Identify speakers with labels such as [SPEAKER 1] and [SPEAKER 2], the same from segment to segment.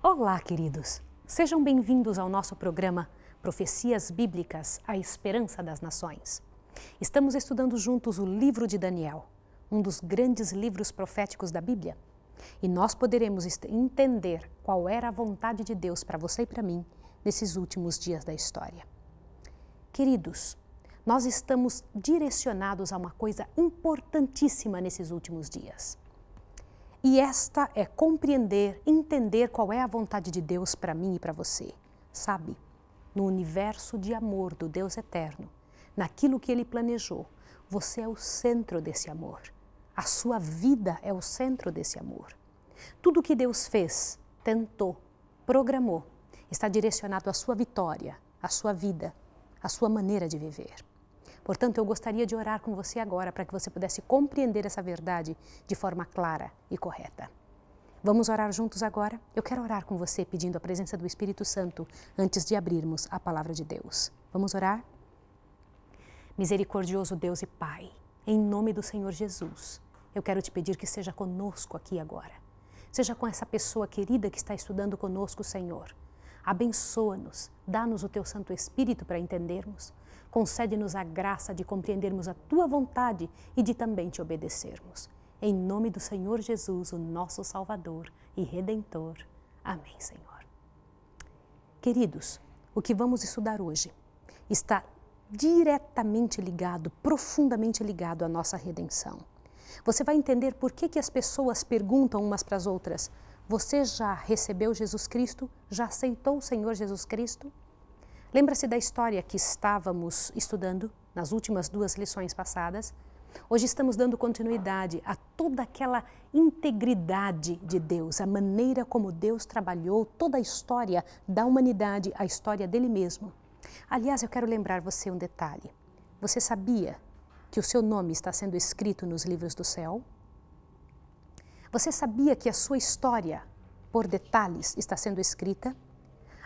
[SPEAKER 1] Olá, queridos. Sejam bem-vindos ao nosso programa Profecias Bíblicas, a Esperança das Nações. Estamos estudando juntos o livro de Daniel, um dos grandes livros proféticos da Bíblia. E nós poderemos entender qual era a vontade de Deus para você e para mim nesses últimos dias da história. Queridos, nós estamos direcionados a uma coisa importantíssima nesses últimos dias. E esta é compreender, entender qual é a vontade de Deus para mim e para você. Sabe, no universo de amor do Deus eterno, naquilo que ele planejou, você é o centro desse amor. A sua vida é o centro desse amor. Tudo que Deus fez, tentou, programou, está direcionado à sua vitória, à sua vida, à sua maneira de viver. Portanto, eu gostaria de orar com você agora para que você pudesse compreender essa verdade de forma clara e correta. Vamos orar juntos agora? Eu quero orar com você pedindo a presença do Espírito Santo antes de abrirmos a palavra de Deus. Vamos orar? Misericordioso Deus e Pai, em nome do Senhor Jesus, eu quero te pedir que seja conosco aqui agora. Seja com essa pessoa querida que está estudando conosco, Senhor. Abençoa-nos, dá-nos o teu Santo Espírito para entendermos. Concede-nos a graça de compreendermos a tua vontade e de também te obedecermos. Em nome do Senhor Jesus, o nosso Salvador e Redentor. Amém, Senhor. Queridos, o que vamos estudar hoje está diretamente ligado, profundamente ligado à nossa redenção. Você vai entender por que, que as pessoas perguntam umas para as outras: Você já recebeu Jesus Cristo? Já aceitou o Senhor Jesus Cristo? Lembra-se da história que estávamos estudando nas últimas duas lições passadas? Hoje estamos dando continuidade a toda aquela integridade de Deus, a maneira como Deus trabalhou toda a história da humanidade, a história dele mesmo. Aliás, eu quero lembrar você um detalhe. Você sabia que o seu nome está sendo escrito nos livros do céu? Você sabia que a sua história, por detalhes, está sendo escrita?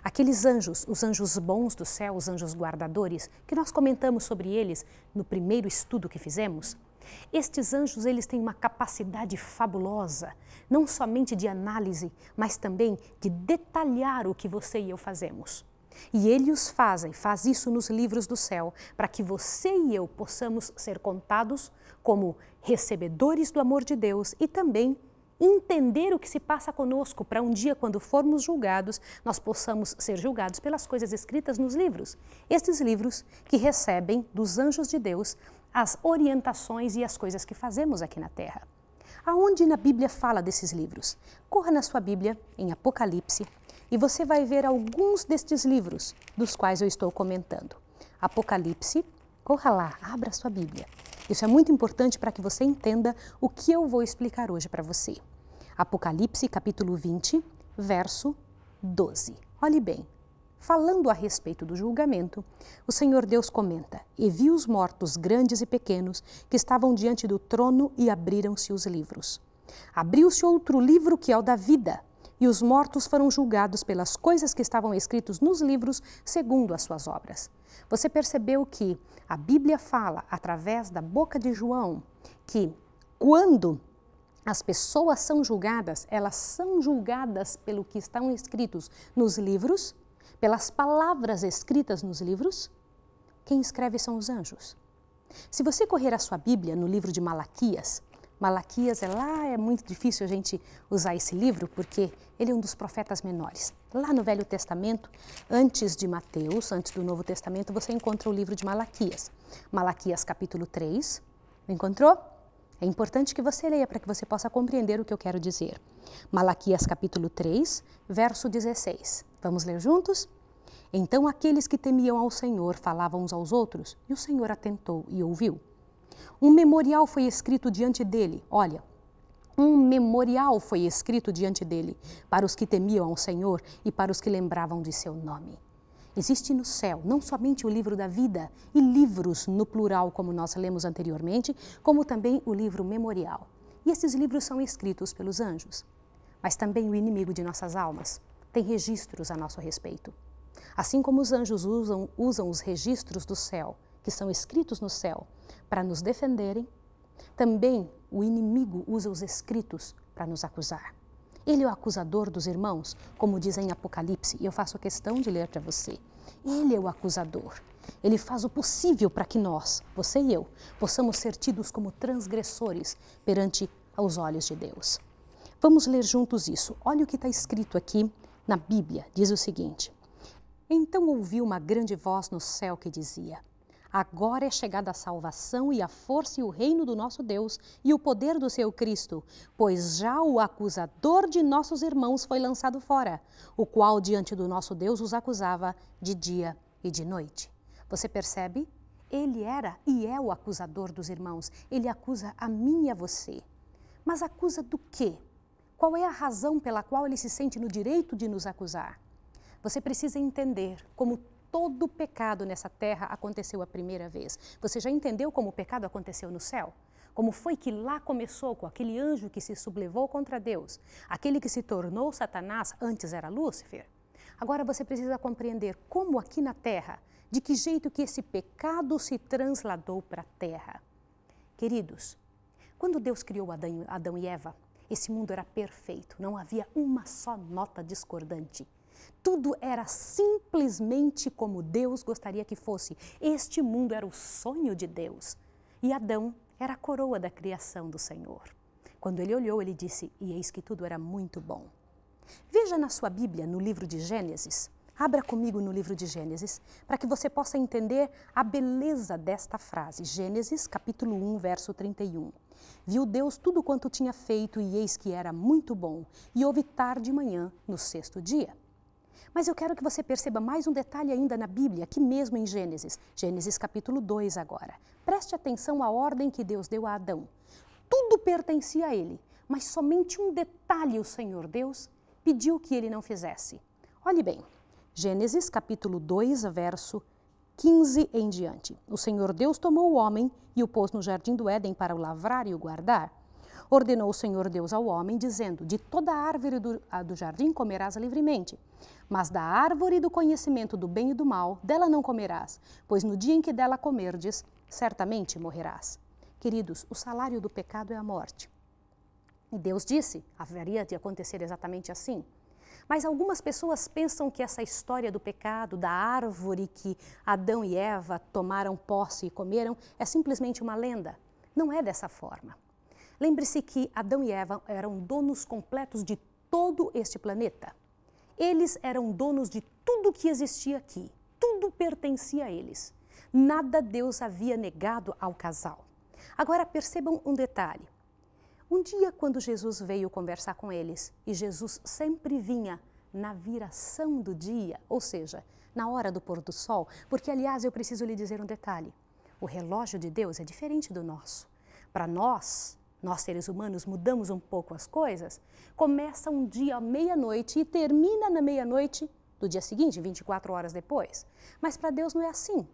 [SPEAKER 1] Aqueles anjos, os anjos bons do céu, os anjos guardadores, que nós comentamos sobre eles no primeiro estudo que fizemos, estes anjos eles têm uma capacidade fabulosa, não somente de análise, mas também de detalhar o que você e eu fazemos. E eles fazem, faz isso nos livros do céu, para que você e eu possamos ser contados como recebedores do amor de Deus e também entender o que se passa conosco, para um dia, quando formos julgados, nós possamos ser julgados pelas coisas escritas nos livros. Estes livros que recebem dos anjos de Deus as orientações e as coisas que fazemos aqui na Terra. Aonde na Bíblia fala desses livros? Corra na sua Bíblia, em Apocalipse, e você vai ver alguns destes livros dos quais eu estou comentando. Apocalipse, corra lá, abra sua Bíblia. Isso é muito importante para que você entenda o que eu vou explicar hoje para você. Apocalipse capítulo 20, verso 12. Olhe bem, falando a respeito do julgamento, o Senhor Deus comenta: E vi os mortos, grandes e pequenos, que estavam diante do trono e abriram-se os livros. Abriu-se outro livro que é o da vida, e os mortos foram julgados pelas coisas que estavam escritos nos livros, segundo as suas obras. Você percebeu que a Bíblia fala, através da boca de João, que quando as pessoas são julgadas, elas são julgadas pelo que estão escritos nos livros, pelas palavras escritas nos livros. Quem escreve são os anjos. Se você correr a sua Bíblia no livro de Malaquias, Malaquias é lá, é muito difícil a gente usar esse livro porque ele é um dos profetas menores. Lá no Velho Testamento, antes de Mateus, antes do Novo Testamento, você encontra o livro de Malaquias. Malaquias capítulo 3. Encontrou? É importante que você leia para que você possa compreender o que eu quero dizer. Malaquias capítulo 3, verso 16. Vamos ler juntos? Então aqueles que temiam ao Senhor falavam uns aos outros, e o Senhor atentou e ouviu. Um memorial foi escrito diante dele. Olha, um memorial foi escrito diante dele para os que temiam ao Senhor e para os que lembravam de seu nome. Existe no céu não somente o livro da vida e livros no plural, como nós lemos anteriormente, como também o livro memorial. E esses livros são escritos pelos anjos. Mas também o inimigo de nossas almas tem registros a nosso respeito. Assim como os anjos usam, usam os registros do céu, que são escritos no céu, para nos defenderem, também o inimigo usa os escritos para nos acusar. Ele é o acusador dos irmãos, como diz em Apocalipse, e eu faço questão de ler para você. Ele é o acusador. Ele faz o possível para que nós, você e eu, possamos ser tidos como transgressores perante aos olhos de Deus. Vamos ler juntos isso. Olha o que está escrito aqui na Bíblia. Diz o seguinte: Então ouvi uma grande voz no céu que dizia: Agora é chegada a salvação e a força e o reino do nosso Deus e o poder do seu Cristo, pois já o acusador de nossos irmãos foi lançado fora, o qual diante do nosso Deus os acusava de dia e de noite. Você percebe? Ele era e é o acusador dos irmãos. Ele acusa a mim e a você. Mas acusa do quê? Qual é a razão pela qual ele se sente no direito de nos acusar? Você precisa entender, como todo pecado nessa terra aconteceu a primeira vez. Você já entendeu como o pecado aconteceu no céu? Como foi que lá começou com aquele anjo que se sublevou contra Deus, aquele que se tornou Satanás, antes era Lúcifer? Agora você precisa compreender como aqui na terra, de que jeito que esse pecado se transladou para a terra. Queridos, quando Deus criou Adão e Eva, esse mundo era perfeito, não havia uma só nota discordante. Tudo era simplesmente como Deus gostaria que fosse. Este mundo era o sonho de Deus. E Adão era a coroa da criação do Senhor. Quando ele olhou, ele disse: E eis que tudo era muito bom. Veja na sua Bíblia, no livro de Gênesis. Abra comigo no livro de Gênesis, para que você possa entender a beleza desta frase. Gênesis, capítulo 1, verso 31. Viu Deus tudo quanto tinha feito, e eis que era muito bom, e houve tarde e manhã no sexto dia. Mas eu quero que você perceba mais um detalhe ainda na Bíblia, aqui mesmo em Gênesis. Gênesis capítulo 2 agora. Preste atenção à ordem que Deus deu a Adão. Tudo pertencia a ele, mas somente um detalhe o Senhor Deus pediu que ele não fizesse. Olhe bem, Gênesis capítulo 2, verso 15 em diante. O Senhor Deus tomou o homem e o pôs no jardim do Éden para o lavrar e o guardar. Ordenou o Senhor Deus ao homem, dizendo: De toda árvore do, do jardim comerás livremente, mas da árvore do conhecimento do bem e do mal, dela não comerás, pois no dia em que dela comerdes, certamente morrerás. Queridos, o salário do pecado é a morte. E Deus disse: haveria de acontecer exatamente assim. Mas algumas pessoas pensam que essa história do pecado, da árvore que Adão e Eva tomaram posse e comeram, é simplesmente uma lenda. Não é dessa forma. Lembre-se que Adão e Eva eram donos completos de todo este planeta. Eles eram donos de tudo que existia aqui, tudo pertencia a eles. Nada Deus havia negado ao casal. Agora percebam um detalhe. Um dia, quando Jesus veio conversar com eles, e Jesus sempre vinha na viração do dia, ou seja, na hora do pôr do sol, porque, aliás, eu preciso lhe dizer um detalhe: o relógio de Deus é diferente do nosso. Para nós, nós seres humanos mudamos um pouco as coisas, começa um dia à meia-noite e termina na meia-noite do dia seguinte, 24 horas depois. Mas para Deus não é assim.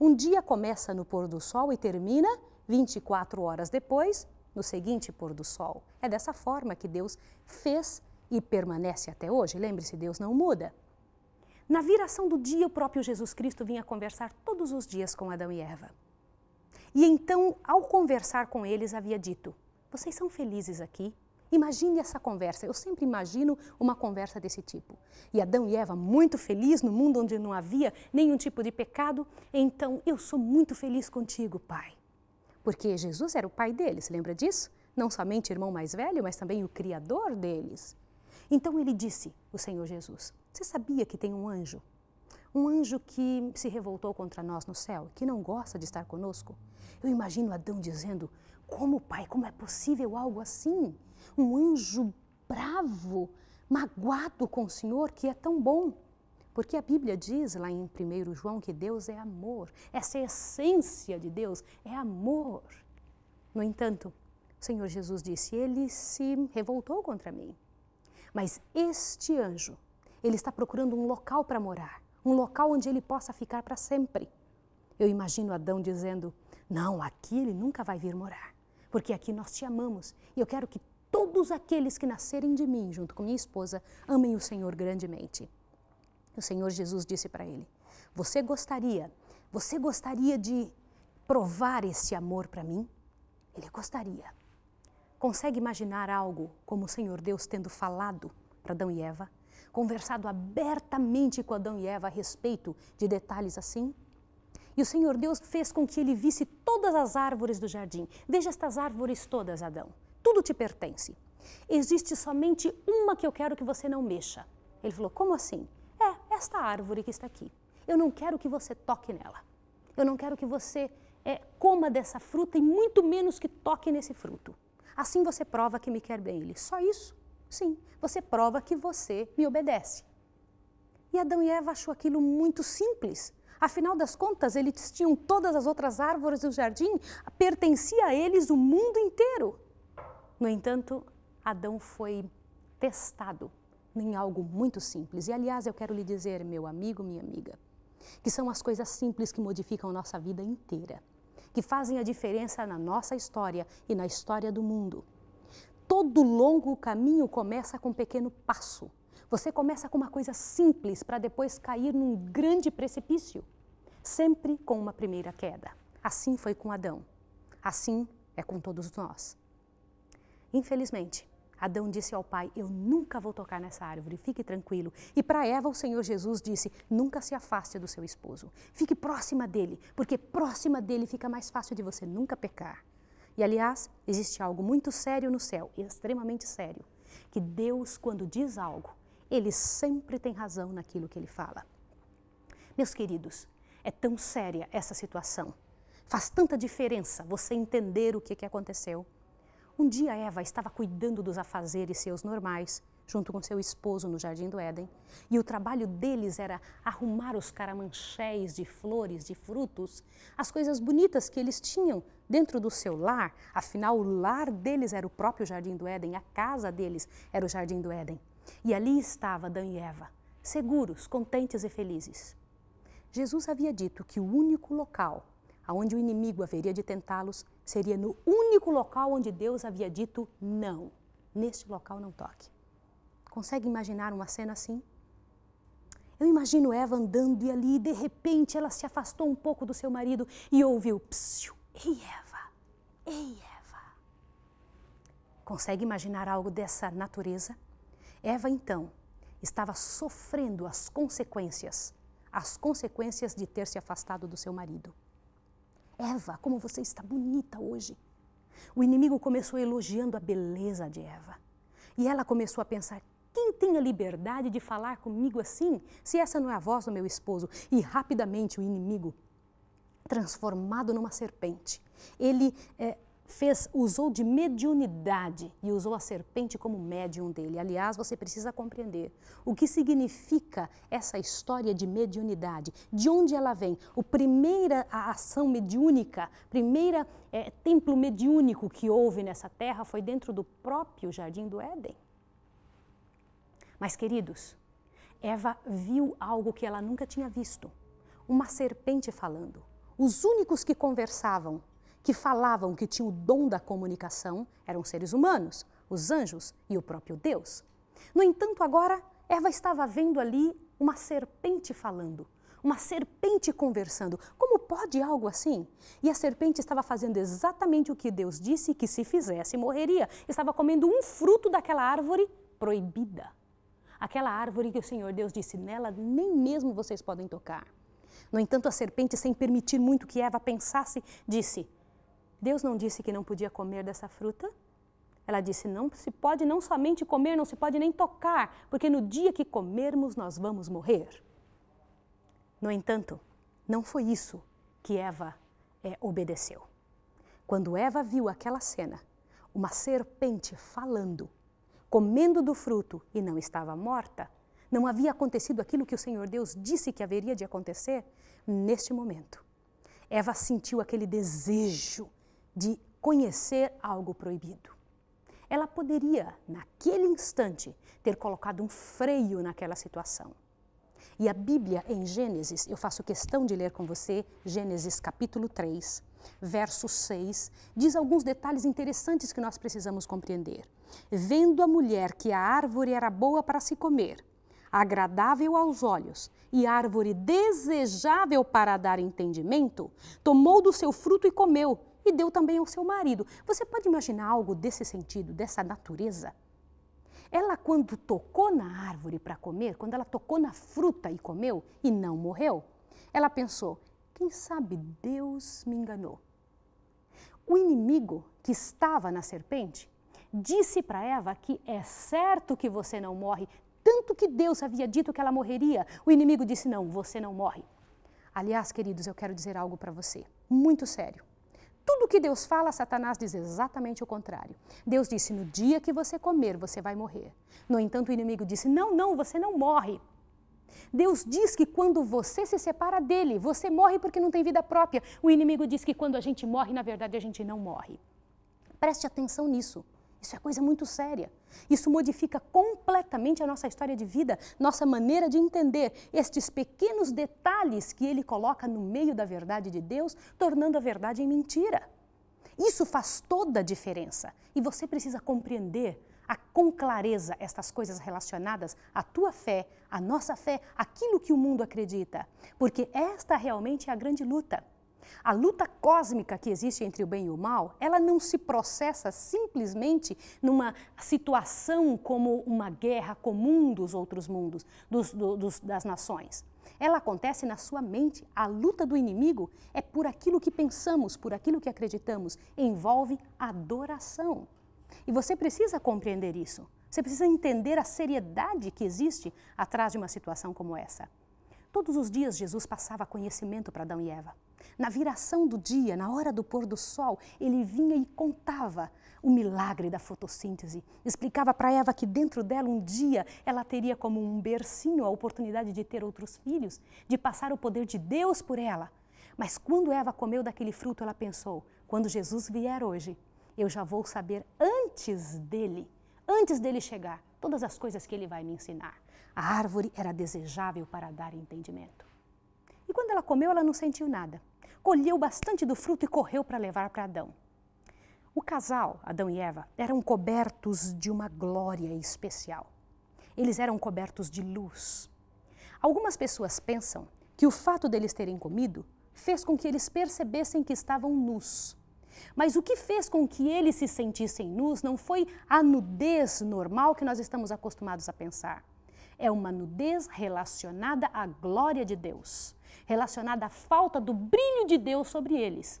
[SPEAKER 1] Um dia começa no pôr do sol e termina 24 horas depois, no seguinte pôr do sol. É dessa forma que Deus fez e permanece até hoje. Lembre-se, Deus não muda. Na viração do dia, o próprio Jesus Cristo vinha conversar todos os dias com Adão e Eva. E então, ao conversar com eles, havia dito: vocês são felizes aqui? Imagine essa conversa. Eu sempre imagino uma conversa desse tipo. E Adão e Eva, muito felizes no mundo onde não havia nenhum tipo de pecado, então eu sou muito feliz contigo, Pai. Porque Jesus era o pai deles, lembra disso? Não somente irmão mais velho, mas também o criador deles. Então ele disse, o Senhor Jesus: Você sabia que tem um anjo? Um anjo que se revoltou contra nós no céu, que não gosta de estar conosco? Eu imagino Adão dizendo: como, pai? Como é possível algo assim? Um anjo bravo, magoado com o Senhor que é tão bom. Porque a Bíblia diz lá em 1 João que Deus é amor. Essa é essência de Deus é amor. No entanto, o Senhor Jesus disse: Ele se revoltou contra mim. Mas este anjo, ele está procurando um local para morar, um local onde ele possa ficar para sempre. Eu imagino Adão dizendo: Não, aqui ele nunca vai vir morar porque aqui nós te amamos. E eu quero que todos aqueles que nascerem de mim, junto com minha esposa, amem o Senhor grandemente. O Senhor Jesus disse para ele: Você gostaria, você gostaria de provar esse amor para mim? Ele gostaria. Consegue imaginar algo como o Senhor Deus tendo falado para Adão e Eva? Conversado abertamente com Adão e Eva a respeito de detalhes assim? E o Senhor Deus fez com que ele visse todas as árvores do jardim. Veja estas árvores todas, Adão. Tudo te pertence. Existe somente uma que eu quero que você não mexa. Ele falou: Como assim? É, esta árvore que está aqui. Eu não quero que você toque nela. Eu não quero que você é, coma dessa fruta e muito menos que toque nesse fruto. Assim você prova que me quer bem. Ele: Só isso? Sim, você prova que você me obedece. E Adão e Eva achou aquilo muito simples, Afinal das contas, eles tinham todas as outras árvores do jardim, pertencia a eles o mundo inteiro. No entanto, Adão foi testado em algo muito simples. E aliás, eu quero lhe dizer, meu amigo, minha amiga, que são as coisas simples que modificam nossa vida inteira, que fazem a diferença na nossa história e na história do mundo. Todo longo caminho começa com um pequeno passo. Você começa com uma coisa simples para depois cair num grande precipício, sempre com uma primeira queda. Assim foi com Adão. Assim é com todos nós. Infelizmente, Adão disse ao pai: Eu nunca vou tocar nessa árvore, fique tranquilo. E para Eva, o Senhor Jesus disse: Nunca se afaste do seu esposo. Fique próxima dele, porque próxima dele fica mais fácil de você nunca pecar. E aliás, existe algo muito sério no céu, extremamente sério, que Deus, quando diz algo, ele sempre tem razão naquilo que ele fala. Meus queridos, é tão séria essa situação. Faz tanta diferença você entender o que, que aconteceu. Um dia Eva estava cuidando dos afazeres seus normais, junto com seu esposo no jardim do Éden, e o trabalho deles era arrumar os caramanchéis de flores, de frutos, as coisas bonitas que eles tinham dentro do seu lar. Afinal, o lar deles era o próprio jardim do Éden, a casa deles era o jardim do Éden. E ali estava Adão e Eva, seguros, contentes e felizes. Jesus havia dito que o único local aonde o inimigo haveria de tentá-los seria no único local onde Deus havia dito não. Neste local não toque. Consegue imaginar uma cena assim? Eu imagino Eva andando e ali, de repente, ela se afastou um pouco do seu marido e ouviu: Psiu, Ei, Eva! Ei, Eva! Consegue imaginar algo dessa natureza? Eva então estava sofrendo as consequências, as consequências de ter se afastado do seu marido. Eva, como você está bonita hoje. O inimigo começou elogiando a beleza de Eva. E ela começou a pensar: quem tem a liberdade de falar comigo assim, se essa não é a voz do meu esposo? E rapidamente o inimigo, transformado numa serpente, ele é, fez, usou de mediunidade e usou a serpente como médium dele. Aliás, você precisa compreender o que significa essa história de mediunidade, de onde ela vem. O primeira a ação mediúnica, primeira é, templo mediúnico que houve nessa terra foi dentro do próprio jardim do Éden. Mas queridos, Eva viu algo que ela nunca tinha visto, uma serpente falando. Os únicos que conversavam que falavam que tinham o dom da comunicação eram seres humanos, os anjos e o próprio Deus. No entanto, agora, Eva estava vendo ali uma serpente falando, uma serpente conversando. Como pode algo assim? E a serpente estava fazendo exatamente o que Deus disse que se fizesse morreria. Estava comendo um fruto daquela árvore proibida. Aquela árvore que o Senhor Deus disse nela, nem mesmo vocês podem tocar. No entanto, a serpente, sem permitir muito que Eva pensasse, disse: Deus não disse que não podia comer dessa fruta. Ela disse: não se pode não somente comer, não se pode nem tocar, porque no dia que comermos nós vamos morrer. No entanto, não foi isso que Eva é, obedeceu. Quando Eva viu aquela cena, uma serpente falando, comendo do fruto e não estava morta, não havia acontecido aquilo que o Senhor Deus disse que haveria de acontecer, neste momento, Eva sentiu aquele desejo de conhecer algo proibido. Ela poderia, naquele instante, ter colocado um freio naquela situação. E a Bíblia em Gênesis, eu faço questão de ler com você Gênesis capítulo 3, verso 6, diz alguns detalhes interessantes que nós precisamos compreender. Vendo a mulher que a árvore era boa para se comer, agradável aos olhos e árvore desejável para dar entendimento, tomou do seu fruto e comeu e deu também ao seu marido. Você pode imaginar algo desse sentido, dessa natureza? Ela, quando tocou na árvore para comer, quando ela tocou na fruta e comeu e não morreu, ela pensou: quem sabe Deus me enganou. O inimigo que estava na serpente disse para Eva que é certo que você não morre, tanto que Deus havia dito que ela morreria. O inimigo disse: não, você não morre. Aliás, queridos, eu quero dizer algo para você, muito sério. Tudo que Deus fala, Satanás diz exatamente o contrário. Deus disse: no dia que você comer, você vai morrer. No entanto, o inimigo disse: não, não, você não morre. Deus diz que quando você se separa dele, você morre porque não tem vida própria. O inimigo diz que quando a gente morre, na verdade, a gente não morre. Preste atenção nisso. Isso é coisa muito séria. Isso modifica completamente a nossa história de vida, nossa maneira de entender estes pequenos detalhes que ele coloca no meio da verdade de Deus, tornando a verdade em mentira. Isso faz toda a diferença e você precisa compreender a, com clareza estas coisas relacionadas à tua fé, à nossa fé, aquilo que o mundo acredita, porque esta realmente é a grande luta. A luta cósmica que existe entre o bem e o mal, ela não se processa simplesmente numa situação como uma guerra comum dos outros mundos, dos, dos, das nações. Ela acontece na sua mente. A luta do inimigo é por aquilo que pensamos, por aquilo que acreditamos. Envolve adoração. E você precisa compreender isso. Você precisa entender a seriedade que existe atrás de uma situação como essa. Todos os dias Jesus passava conhecimento para Adão e Eva. Na viração do dia, na hora do pôr do sol, ele vinha e contava o milagre da fotossíntese. Explicava para Eva que dentro dela um dia ela teria como um bercinho a oportunidade de ter outros filhos, de passar o poder de Deus por ela. Mas quando Eva comeu daquele fruto, ela pensou: quando Jesus vier hoje, eu já vou saber antes dele, antes dele chegar, todas as coisas que ele vai me ensinar. A árvore era desejável para dar entendimento. E quando ela comeu, ela não sentiu nada. Colheu bastante do fruto e correu para levar para Adão. O casal, Adão e Eva, eram cobertos de uma glória especial. Eles eram cobertos de luz. Algumas pessoas pensam que o fato deles terem comido fez com que eles percebessem que estavam nus. Mas o que fez com que eles se sentissem nus não foi a nudez normal que nós estamos acostumados a pensar é uma nudez relacionada à glória de Deus, relacionada à falta do brilho de Deus sobre eles.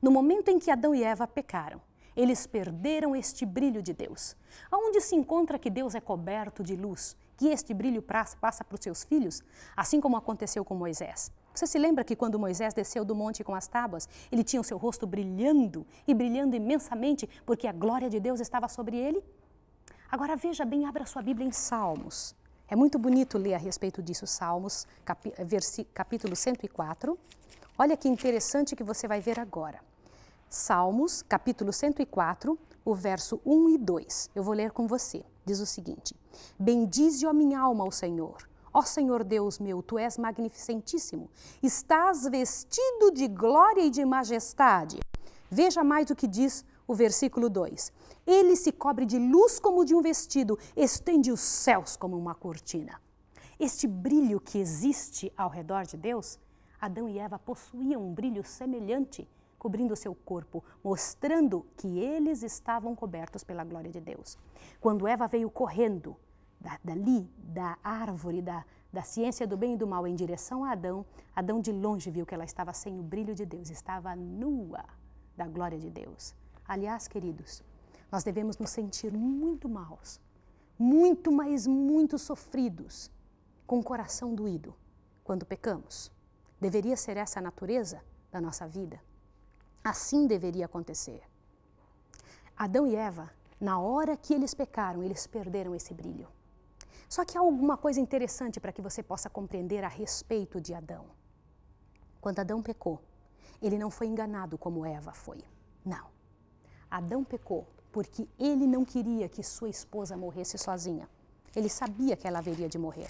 [SPEAKER 1] No momento em que Adão e Eva pecaram, eles perderam este brilho de Deus. Aonde se encontra que Deus é coberto de luz, que este brilho passa para os seus filhos, assim como aconteceu com Moisés? Você se lembra que quando Moisés desceu do monte com as tábuas, ele tinha o seu rosto brilhando e brilhando imensamente porque a glória de Deus estava sobre ele? Agora veja bem, abra sua Bíblia em Salmos. É muito bonito ler a respeito disso, Salmos, eh, capítulo 104. Olha que interessante que você vai ver agora. Salmos, capítulo 104, o verso 1 e 2. Eu vou ler com você. Diz o seguinte: Bendize, a minha alma, ao Senhor. Ó Senhor Deus meu, tu és magnificentíssimo. Estás vestido de glória e de majestade. Veja mais o que diz o versículo 2. Ele se cobre de luz como de um vestido, estende os céus como uma cortina. Este brilho que existe ao redor de Deus, Adão e Eva possuíam um brilho semelhante, cobrindo seu corpo, mostrando que eles estavam cobertos pela glória de Deus. Quando Eva veio correndo dali, da árvore, da, da ciência do bem e do mal em direção a Adão, Adão de longe viu que ela estava sem o brilho de Deus, estava nua da glória de Deus. Aliás, queridos, nós devemos nos sentir muito maus, muito, mas muito sofridos, com o coração doído, quando pecamos. Deveria ser essa a natureza da nossa vida. Assim deveria acontecer. Adão e Eva, na hora que eles pecaram, eles perderam esse brilho. Só que há alguma coisa interessante para que você possa compreender a respeito de Adão. Quando Adão pecou, ele não foi enganado como Eva foi. Não. Adão pecou porque ele não queria que sua esposa morresse sozinha. Ele sabia que ela haveria de morrer.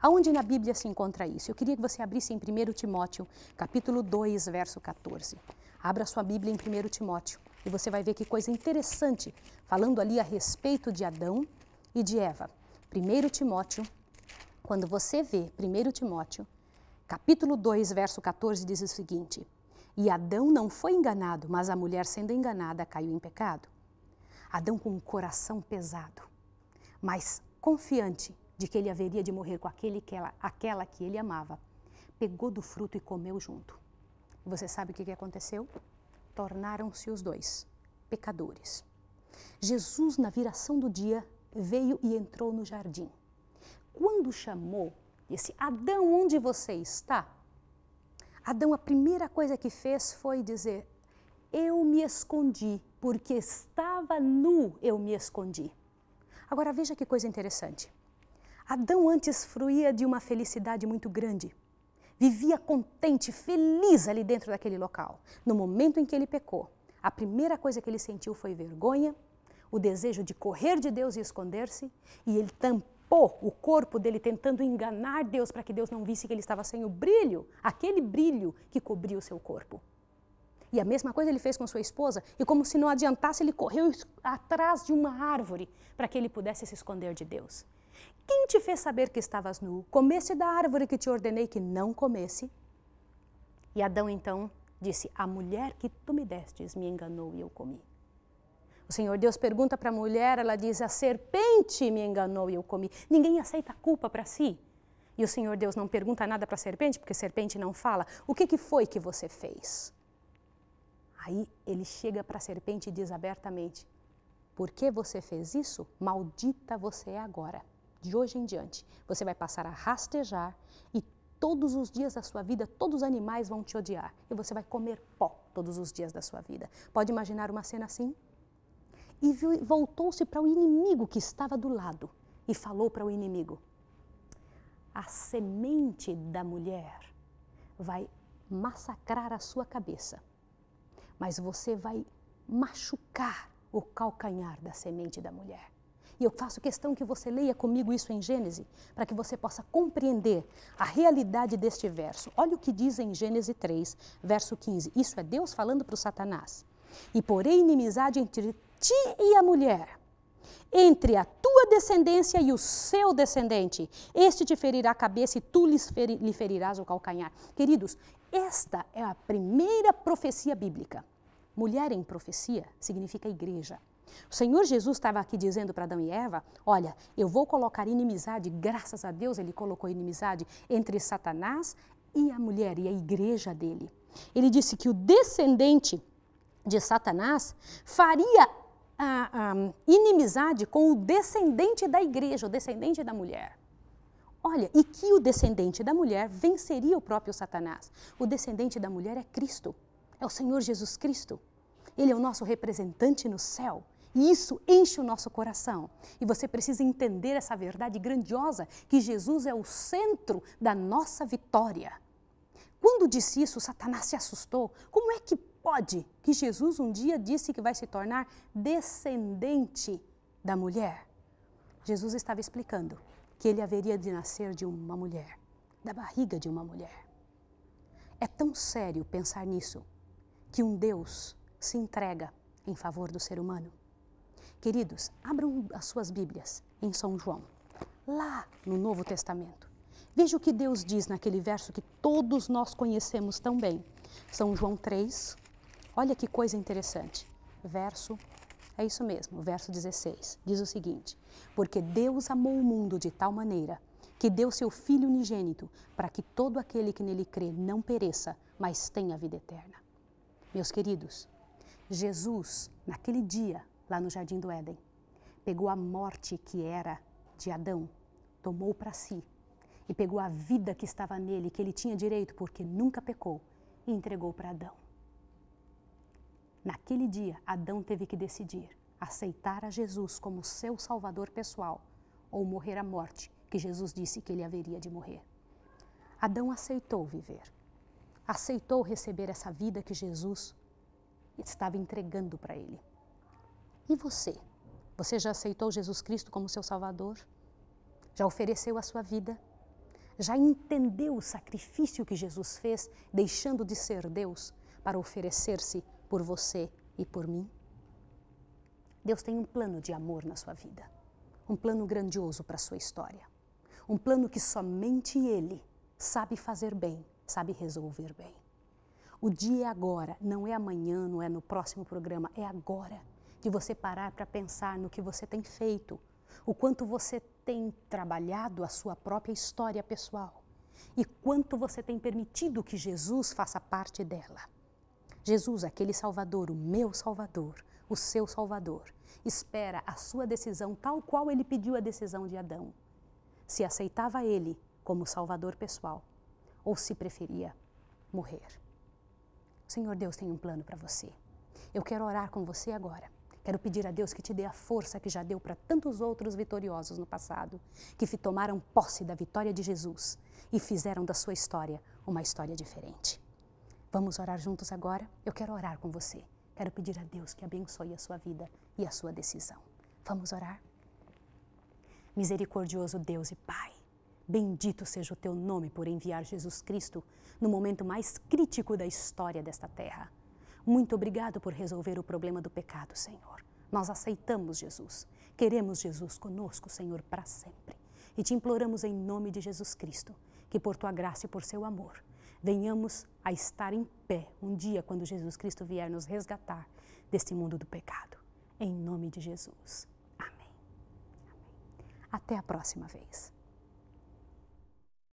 [SPEAKER 1] Aonde na Bíblia se encontra isso? Eu queria que você abrisse em 1 Timóteo, capítulo 2, verso 14. Abra sua Bíblia em 1 Timóteo e você vai ver que coisa interessante, falando ali a respeito de Adão e de Eva. 1 Timóteo, quando você vê 1 Timóteo, capítulo 2, verso 14, diz o seguinte: e Adão não foi enganado, mas a mulher, sendo enganada, caiu em pecado. Adão com o um coração pesado, mas confiante de que ele haveria de morrer com aquele que ela, aquela que ele amava, pegou do fruto e comeu junto. você sabe o que, que aconteceu? Tornaram-se os dois pecadores. Jesus, na viração do dia, veio e entrou no jardim. Quando chamou, disse: Adão, onde você está? Adão, a primeira coisa que fez foi dizer: Eu me escondi, porque estava nu, eu me escondi. Agora veja que coisa interessante. Adão antes fruía de uma felicidade muito grande. Vivia contente, feliz ali dentro daquele local. No momento em que ele pecou, a primeira coisa que ele sentiu foi vergonha, o desejo de correr de Deus e esconder-se, e ele também o corpo dele tentando enganar Deus para que Deus não visse que ele estava sem o brilho, aquele brilho que cobria o seu corpo. E a mesma coisa ele fez com sua esposa, e como se não adiantasse, ele correu atrás de uma árvore para que ele pudesse se esconder de Deus. Quem te fez saber que estavas nu? Comesse da árvore que te ordenei que não comesse? E Adão então disse: A mulher que tu me destes me enganou e eu comi. O Senhor Deus pergunta para a mulher, ela diz: A serpente me enganou e eu comi. Ninguém aceita a culpa para si. E o Senhor Deus não pergunta nada para a serpente, porque a serpente não fala: O que, que foi que você fez? Aí ele chega para a serpente e diz abertamente: Por que você fez isso? Maldita você é agora. De hoje em diante, você vai passar a rastejar e todos os dias da sua vida, todos os animais vão te odiar e você vai comer pó todos os dias da sua vida. Pode imaginar uma cena assim? e voltou-se para o inimigo que estava do lado e falou para o inimigo: A semente da mulher vai massacrar a sua cabeça, mas você vai machucar o calcanhar da semente da mulher. E eu faço questão que você leia comigo isso em Gênesis, para que você possa compreender a realidade deste verso. Olha o que diz em Gênesis 3, verso 15. Isso é Deus falando para o Satanás. E porém inimizade entre ti e a mulher, entre a tua descendência e o seu descendente. Este te ferirá a cabeça e tu lhe ferirás o calcanhar. Queridos, esta é a primeira profecia bíblica. Mulher em profecia significa igreja. O Senhor Jesus estava aqui dizendo para Adão e Eva: Olha, eu vou colocar inimizade, graças a Deus ele colocou inimizade entre Satanás e a mulher e a igreja dele. Ele disse que o descendente de Satanás faria a, a inimizade com o descendente da igreja, o descendente da mulher. Olha, e que o descendente da mulher venceria o próprio Satanás. O descendente da mulher é Cristo, é o Senhor Jesus Cristo. Ele é o nosso representante no céu. E isso enche o nosso coração. E você precisa entender essa verdade grandiosa que Jesus é o centro da nossa vitória. Quando disse isso, Satanás se assustou. Como é que pode que Jesus um dia disse que vai se tornar descendente da mulher? Jesus estava explicando que ele haveria de nascer de uma mulher, da barriga de uma mulher. É tão sério pensar nisso que um Deus se entrega em favor do ser humano. Queridos, abram as suas Bíblias em São João, lá no Novo Testamento. Veja o que Deus diz naquele verso que todos nós conhecemos tão bem. São João 3, Olha que coisa interessante. Verso é isso mesmo, verso 16 diz o seguinte: Porque Deus amou o mundo de tal maneira que deu seu Filho unigênito para que todo aquele que nele crê não pereça, mas tenha vida eterna. Meus queridos, Jesus, naquele dia, lá no Jardim do Éden, pegou a morte que era de Adão, tomou para si e pegou a vida que estava nele, que ele tinha direito porque nunca pecou, e entregou para Adão. Naquele dia, Adão teve que decidir aceitar a Jesus como seu salvador pessoal ou morrer a morte que Jesus disse que ele haveria de morrer. Adão aceitou viver. Aceitou receber essa vida que Jesus estava entregando para ele. E você? Você já aceitou Jesus Cristo como seu salvador? Já ofereceu a sua vida? Já entendeu o sacrifício que Jesus fez, deixando de ser Deus para oferecer-se por você e por mim? Deus tem um plano de amor na sua vida, um plano grandioso para a sua história, um plano que somente Ele sabe fazer bem, sabe resolver bem. O dia é agora, não é amanhã, não é no próximo programa, é agora de você parar para pensar no que você tem feito, o quanto você tem trabalhado a sua própria história pessoal e quanto você tem permitido que Jesus faça parte dela. Jesus, aquele Salvador, o meu Salvador, o seu Salvador, espera a sua decisão tal qual ele pediu a decisão de Adão. Se aceitava ele como Salvador pessoal ou se preferia morrer. Senhor Deus tem um plano para você. Eu quero orar com você agora. Quero pedir a Deus que te dê a força que já deu para tantos outros vitoriosos no passado, que tomaram posse da vitória de Jesus e fizeram da sua história uma história diferente. Vamos orar juntos agora? Eu quero orar com você. Quero pedir a Deus que abençoe a sua vida e a sua decisão. Vamos orar? Misericordioso Deus e Pai, bendito seja o teu nome por enviar Jesus Cristo no momento mais crítico da história desta terra. Muito obrigado por resolver o problema do pecado, Senhor. Nós aceitamos Jesus. Queremos Jesus conosco, Senhor, para sempre. E te imploramos em nome de Jesus Cristo que, por tua graça e por seu amor, venhamos a estar em pé um dia quando Jesus Cristo vier nos resgatar deste mundo do pecado. Em nome de Jesus. Amém. Amém. Até a próxima vez.